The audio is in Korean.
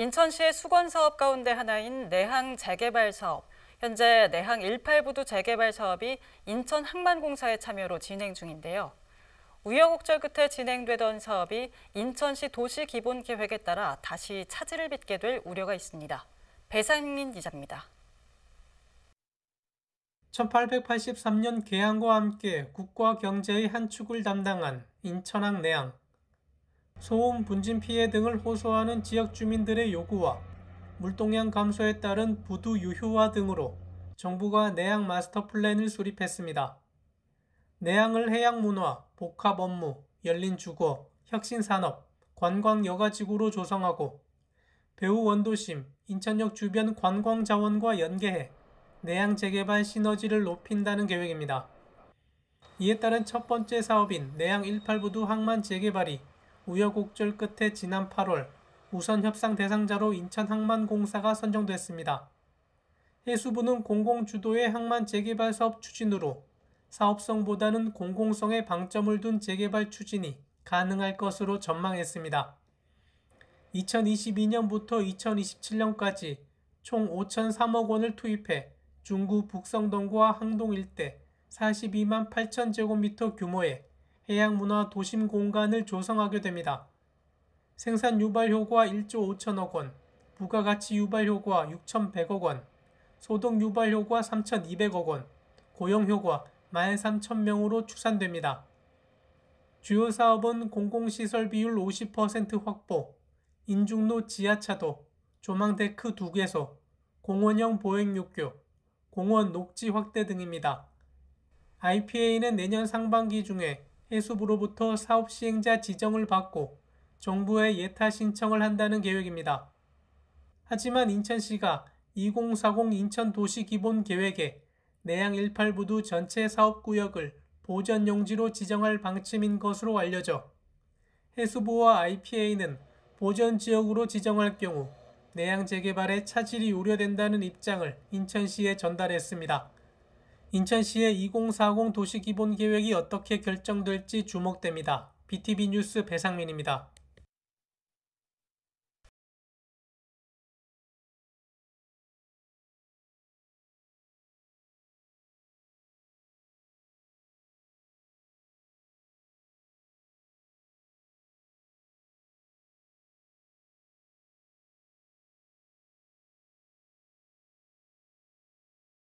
인천시의 수건 사업 가운데 하나인 내항 재개발 사업. 현재 내항 18부두 재개발 사업이 인천 항만공사의 참여로 진행 중인데요. 우여곡절 끝에 진행되던 사업이 인천시 도시기본계획에 따라 다시 차질을 빚게 될 우려가 있습니다. 배상민 기자입니다. 1883년 개항과 함께 국가 경제의 한 축을 담당한 인천항 내항. 소음 분진 피해 등을 호소하는 지역 주민들의 요구와 물동량 감소에 따른 부두 유효화 등으로 정부가 내양 마스터 플랜을 수립했습니다. 내양을 해양 문화, 복합 업무, 열린 주거, 혁신 산업, 관광 여가 지구로 조성하고 배우 원도심, 인천역 주변 관광 자원과 연계해 내양 재개발 시너지를 높인다는 계획입니다. 이에 따른 첫 번째 사업인 내양 18부두 항만 재개발이 우여곡절 끝에 지난 8월 우선 협상 대상자로 인천항만공사가 선정됐습니다. 해수부는 공공주도의 항만 재개발 사업 추진으로 사업성보다는 공공성에 방점을 둔 재개발 추진이 가능할 것으로 전망했습니다. 2022년부터 2027년까지 총 5,003억 원을 투입해 중구 북성동과 항동 일대 42만 8천 제곱미터 규모의 해양문화 도심 공간을 조성하게 됩니다. 생산 유발 효과 1조 5천억 원, 부가가치 유발 효과 6,100억 원, 소득 유발 효과 3,200억 원, 고용 효과 13,000명으로 추산됩니다. 주요 사업은 공공시설 비율 50% 확보, 인중로 지하차도, 조망데크 2개소, 공원형 보행육교, 공원 녹지 확대 등입니다. IPA는 내년 상반기 중에 해수부로부터 사업 시행자 지정을 받고 정부에 예타 신청을 한다는 계획입니다. 하지만 인천시가 2040 인천도시기본계획에 내양 18부두 전체 사업구역을 보전용지로 지정할 방침인 것으로 알려져 해수부와 IPA는 보전지역으로 지정할 경우 내양 재개발에 차질이 우려된다는 입장을 인천시에 전달했습니다. 인천시의 2040 도시기본계획이 어떻게 결정될지 주목됩니다. BTV 뉴스 배상민입니다.